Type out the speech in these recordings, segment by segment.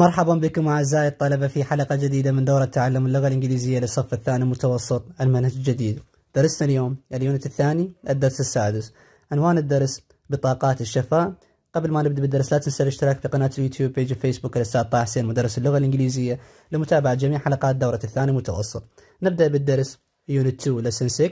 مرحبا بكم أعزائي الطلبة في حلقة جديدة من دورة تعلم اللغة الإنجليزية للصف الثاني المتوسط المنهج الجديد درسنا اليوم اليونت الثاني الدرس السادس عنوان الدرس بطاقات الشفاء قبل ما نبدأ بالدرس لا تنسى الاشتراك في قناة اليوتيوب بيج فيسبوك الأستاذ طه حسين مدرس اللغة الإنجليزية لمتابعة جميع حلقات دورة الثاني المتوسط نبدأ بالدرس يونت 2 لسن 6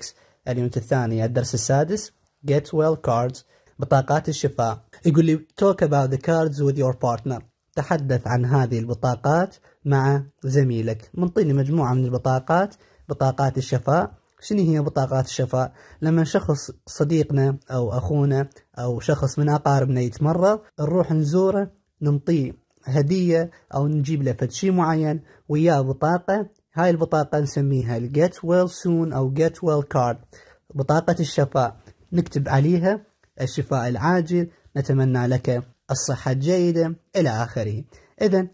اليونت الثاني الدرس السادس get well cards بطاقات الشفاء يقول لي talk about the cards with your partner تحدث عن هذه البطاقات مع زميلك منطيني مجموعة من البطاقات بطاقات الشفاء شنو هي بطاقات الشفاء لما شخص صديقنا أو أخونا أو شخص من أقاربنا يتمرض نروح نزوره ننطيه هدية أو نجيب له شيء معين وياه بطاقة هاي البطاقة نسميها Get Well Soon أو Get Well Card بطاقة الشفاء نكتب عليها الشفاء العاجل نتمنى لك الصحة الجيدة إلى آخره إذا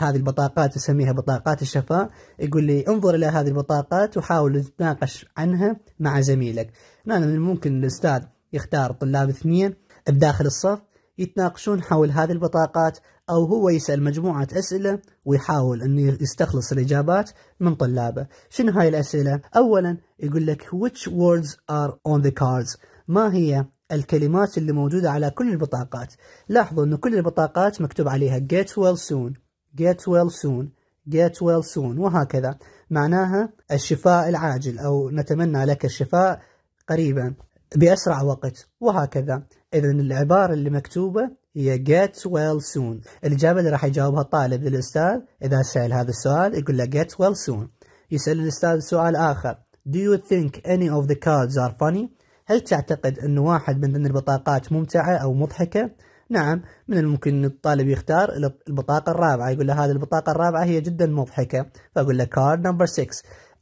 هذه البطاقات يسميها بطاقات الشفاء يقول لي انظر إلى هذه البطاقات وحاول تتناقش عنها مع زميلك نعم من الممكن الأستاذ يختار طلاب اثنين بداخل الصف يتناقشون حول هذه البطاقات أو هو يسأل مجموعة أسئلة ويحاول أنه يستخلص الإجابات من طلابه شنو هاي الأسئلة؟ أولا يقول لك which words are on the cards ما هي الكلمات اللي موجودة على كل البطاقات لاحظوا أن كل البطاقات مكتوب عليها get well soon get well soon get well soon وهكذا معناها الشفاء العاجل أو نتمنى لك الشفاء قريبا بأسرع وقت وهكذا إذا العبارة اللي مكتوبة هي get well soon الإجابة اللي راح يجاوبها الطالب للأستاذ إذا سأل هذا السؤال يقول له get well soon يسأل الأستاذ سؤال آخر do you think any of the cards are funny هل تعتقد أن واحد من ضمن البطاقات ممتعة أو مضحكة؟ نعم من الممكن الطالب يختار البطاقة الرابعة يقول له هذه البطاقة الرابعة هي جدا مضحكة فأقول له كارد نمبر 6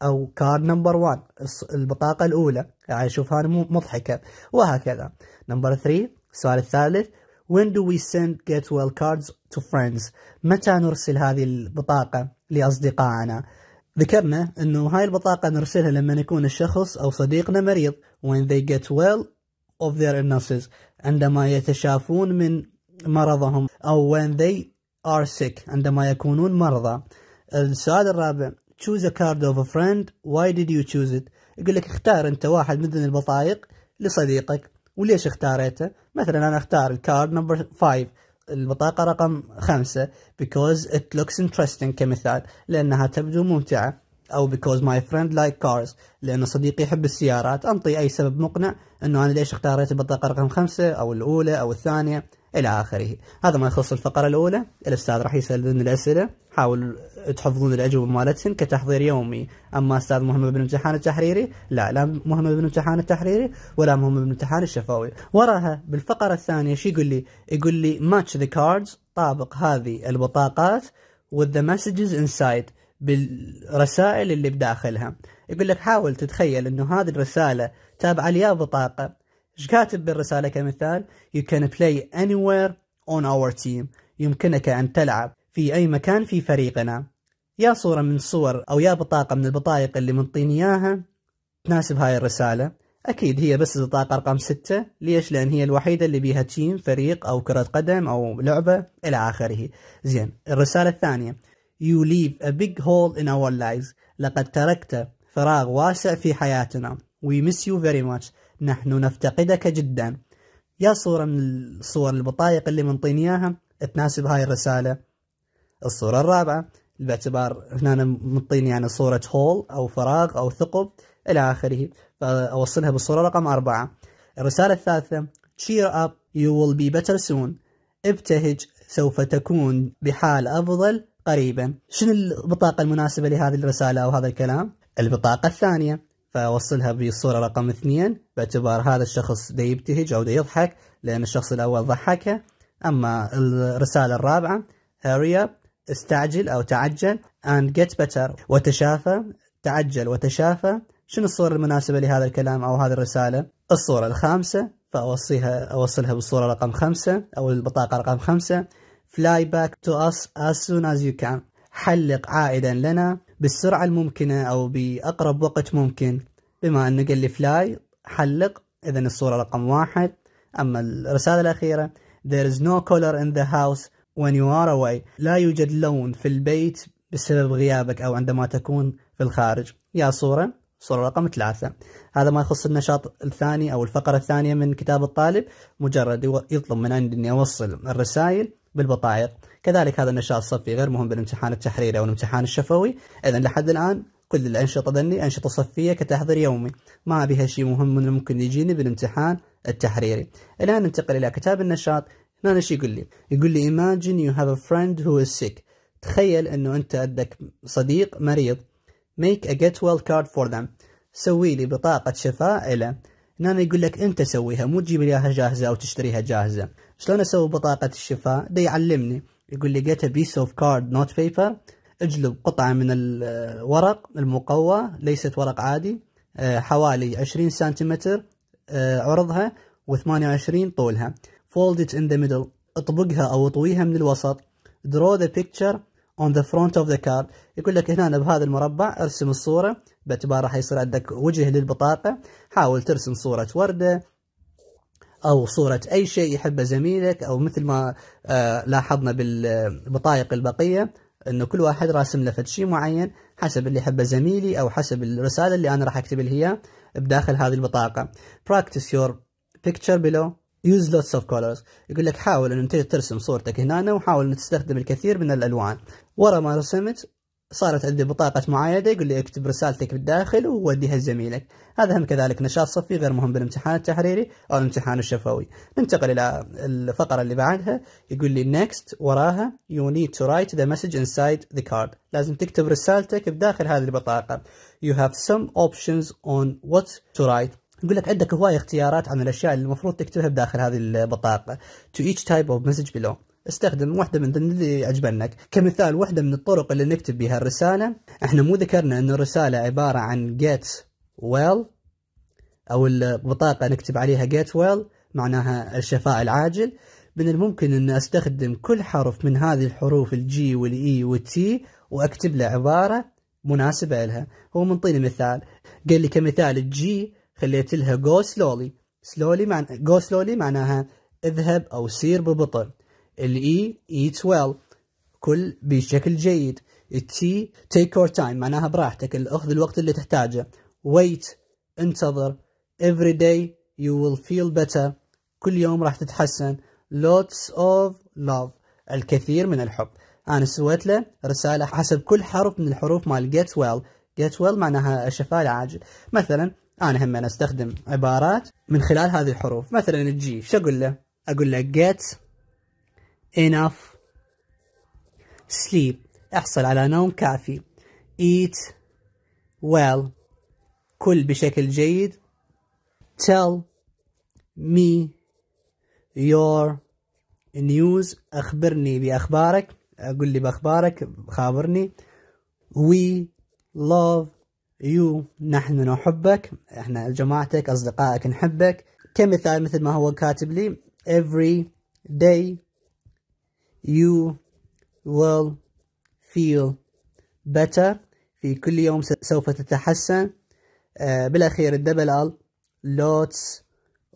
أو كارد نمبر 1 البطاقة الأولى يعني أشوفها مضحكة وهكذا نمبر 3 السؤال الثالث When do we send get well cards to friends متى نرسل هذه البطاقة لأصدقائنا ذكرنا أنه هاي البطاقة نرسلها لما يكون الشخص أو صديقنا مريض when they get well of their illnesses عندما يتشافون من مرضهم أو when they are sick عندما يكونون مرضى السؤال الرابع choose a card of a friend why did you choose it يقول لك اختار انت واحد من البطايق لصديقك وليش اختاريته مثلا انا اختار الكارد نمبر 5 البطاقة رقم خمسة because it looks interesting كمثال لأنها تبدو ممتعة أو because my friend like cars لأن صديقي يحب السيارات أنطي أي سبب مقنع أنه أنا ليش اختاريت البطاقة رقم خمسة أو الأولى أو الثانية إلى آخره هذا ما يخص الفقرة الأولى الأستاذ راح يسأل الأسئلة حاول تحفظون الأجوبة مالتهم كتحضير يومي أما أستاذ مهم بالامتحان التحريري لا لا مهم بالامتحان التحريري ولا مهم بالامتحان الشفوي وراها بالفقرة الثانية شو يقول لي يقول لي ماتش ذا كاردز طابق هذه البطاقات وذ مسجز انسايد بالرسائل اللي بداخلها يقول لك حاول تتخيل انه هذه الرسالة تابعة ليا بطاقة ايش كاتب بالرسالة كمثال You can play anywhere on our team يمكنك أن تلعب في أي مكان في فريقنا يا صورة من صور أو يا بطاقة من البطايق اللي منطيني إياها تناسب هاي الرسالة أكيد هي بس بطاقه رقم ستة ليش لأن هي الوحيدة اللي بيها تيم فريق أو كرة قدم أو لعبة إلى آخره زين الرسالة الثانية You leave a big hole in our lives لقد تركت فراغ واسع في حياتنا We miss you very much نحن نفتقدك جدا يا صورة من الصور البطايق اللي منطيني إياها تناسب هاي الرسالة الصورة الرابعة باعتبار هنا منطيني يعني صورة هول أو فراغ أو ثقب إلى آخره فأوصلها بالصورة رقم أربعة الرسالة الثالثة cheer up you will be better soon ابتهج سوف تكون بحال أفضل قريبا شنو البطاقة المناسبة لهذه الرسالة أو هذا الكلام؟ البطاقة الثانية فأوصلها بالصورة رقم اثنين باعتبار هذا الشخص دا يبتهج أو دا يضحك لأن الشخص الأول ضحكه أما الرسالة الرابعة hurry up استعجل أو تعجل and get better وتشافى تعجل وتشافى شنو الصورة المناسبة لهذا الكلام أو هذه الرسالة الصورة الخامسة فأوصيها أوصلها بالصورة رقم خمسة أو البطاقة رقم خمسة fly back to us as soon as you can حلق عائدا لنا بالسرعة الممكنة أو بأقرب وقت ممكن بما أنه قال لي فلاي حلق إذا الصورة رقم واحد أما الرسالة الأخيرة There is no color in the house when you are away لا يوجد لون في البيت بسبب غيابك أو عندما تكون في الخارج يا صورة صورة رقم ثلاثة هذا ما يخص النشاط الثاني أو الفقرة الثانية من كتاب الطالب مجرد يطلب من عندي أني أوصل الرسائل بالبطائق كذلك هذا النشاط الصفي غير مهم بالامتحان التحريري أو الامتحان الشفوي إذا لحد الآن كل الأنشطة ذني أنشطة صفية كتحضير يومي ما بها شيء مهم من ممكن يجيني بالامتحان التحريري الآن ننتقل إلى كتاب النشاط هنا ايش يقول لي يقول لي imagine you have a friend who is sick تخيل أنه أنت عندك صديق مريض make a get well card for them سوي لي بطاقة شفاء له هنا يقول لك انت سويها مو تجيب لي جاهزه او تشتريها جاهزه شلون اسوي بطاقه الشفاء ده يعلمني يقول لي get a piece of card not paper اجلب قطعه من الورق المقوى ليست ورق عادي آه، حوالي 20 سنتيمتر آه، عرضها و28 طولها fold it in the middle اطبقها او اطويها من الوسط draw the picture on the front of the card يقول لك هنا بهذا المربع ارسم الصورة بتبقى راح يصير عندك وجه للبطاقة حاول ترسم صورة وردة أو صورة أي شيء يحبه زميلك أو مثل ما آه، لاحظنا بالبطايق البقية أنه كل واحد راسم له شيء معين حسب اللي يحبه زميلي أو حسب الرسالة اللي أنا راح أكتب هي بداخل هذه البطاقة practice your picture below use lots of colors يقول لك حاول أن ترسم صورتك هنا وحاول أن تستخدم الكثير من الألوان ورا ما رسمت صارت عندي بطاقة معايدة يقول لي اكتب رسالتك بالداخل ووديها لزميلك هذا هم كذلك نشاط صفي غير مهم بالامتحان التحريري أو الامتحان الشفوي ننتقل إلى الفقرة اللي بعدها يقول لي next وراها you need to write the message inside the card لازم تكتب رسالتك بداخل هذه البطاقة you have some options on what to write يقول لك عندك هواية اختيارات عن الأشياء اللي المفروض تكتبها بداخل هذه البطاقة to each type of message below استخدم واحدة من اللي عجبنك كمثال واحدة من الطرق اللي نكتب بها الرسالة احنا مو ذكرنا ان الرسالة عبارة عن get well او البطاقة نكتب عليها get well معناها الشفاء العاجل من الممكن ان استخدم كل حرف من هذه الحروف الجي والاي e والتي واكتب له عبارة مناسبة لها هو منطيني مثال قال لي كمثال الجي خليت لها go slowly slowly معن... go slowly معناها اذهب او سير ببطء الاي e, eat well كل بشكل جيد التي take your time معناها براحتك اخذ الوقت اللي تحتاجه wait انتظر every day you will feel better كل يوم راح تتحسن lots of love الكثير من الحب أنا سويت له رسالة حسب كل حرف من الحروف مال get well get well معناها الشفاء العاجل مثلا أنا هم أستخدم عبارات من خلال هذه الحروف مثلا الجي شو أقول له أقول له get enough sleep احصل على نوم كافي eat well كل بشكل جيد tell me your news أخبرني بأخبارك أقول لي بأخبارك خابرني we love you نحن نحبك احنا جماعتك أصدقائك نحبك كمثال مثل ما هو كاتب لي every day You will feel better في كل يوم سوف تتحسن uh, بالأخير الدبل ال lots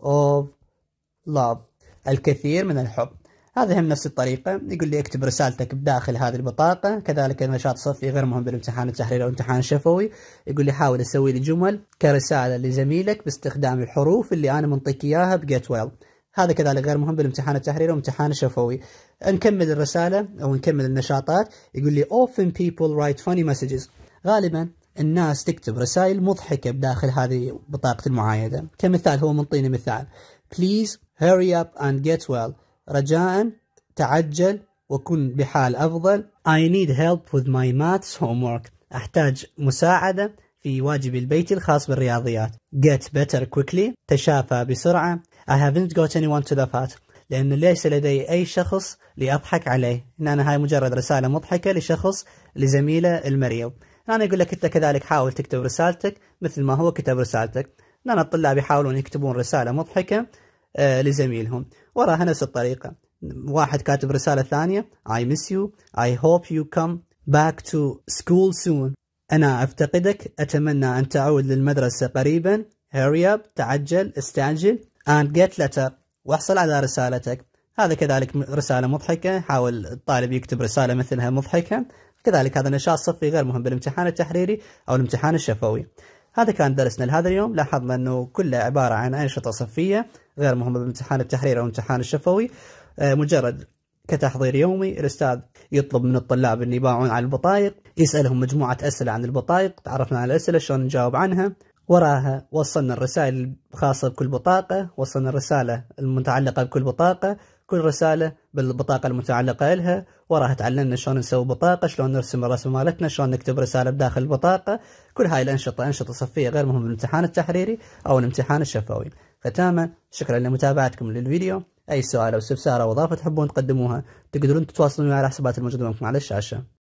of love الكثير من الحب هذه هم نفس الطريقة يقول لي اكتب رسالتك بداخل هذه البطاقة كذلك النشاط الصفي غير مهم بالامتحان التحريري أو الامتحان الشفوي يقول لي حاول أسوي لي جمل كرسالة لزميلك باستخدام الحروف اللي أنا منطيك إياها بجيت ويل هذا كذلك غير مهم بالامتحان التحريري وامتحان الشفوي نكمل الرسالة أو نكمل النشاطات يقول لي often people write funny messages غالبا الناس تكتب رسائل مضحكة بداخل هذه بطاقة المعايدة كمثال هو منطيني مثال please hurry up and get well رجاء تعجل وكن بحال أفضل I need help with my maths homework أحتاج مساعدة في واجبي البيتي الخاص بالرياضيات get better quickly تشافى بسرعة I haven't got anyone to laugh at لأن ليس لدي أي شخص لأضحك عليه إن أنا هاي مجرد رسالة مضحكة لشخص لزميله المريض أنا أقول لك أنت كذلك حاول تكتب رسالتك مثل ما هو كتب رسالتك أنا الطلاب يحاولون يكتبون رسالة مضحكة آه، لزميلهم وراها نفس الطريقة واحد كاتب رسالة ثانية I miss you I hope you come back to school soon أنا أفتقدك أتمنى أن تعود للمدرسة قريبا hurry up تعجل استعجل and get letter واحصل على رسالتك هذا كذلك رسالة مضحكة حاول الطالب يكتب رسالة مثلها مضحكة كذلك هذا نشاط صفي غير مهم بالامتحان التحريري أو الامتحان الشفوي هذا كان درسنا لهذا اليوم لاحظنا أنه كله عبارة عن أنشطة صفية غير مهمة بالامتحان التحريري أو الامتحان الشفوي آه، مجرد كتحضير يومي الأستاذ يطلب من الطلاب أن يباعون على البطايق يسألهم مجموعة أسئلة عن البطايق تعرفنا على الأسئلة شلون نجاوب عنها وراها وصلنا الرسائل الخاصة بكل بطاقة وصلنا الرسالة المتعلقة بكل بطاقة كل رسالة بالبطاقة المتعلقة لها وراها تعلمنا شلون نسوي بطاقة شلون نرسم الرسم مالتنا شلون نكتب رسالة بداخل البطاقة كل هاي الأنشطة أنشطة صفية غير مهمة الامتحان التحريري أو الامتحان الشفوي ختاما شكرا لمتابعتكم للفيديو أي سؤال أو استفسار أو إضافة تحبون تقدموها تقدرون تتواصلون معي على حسابات الموجودة معكم على الشاشة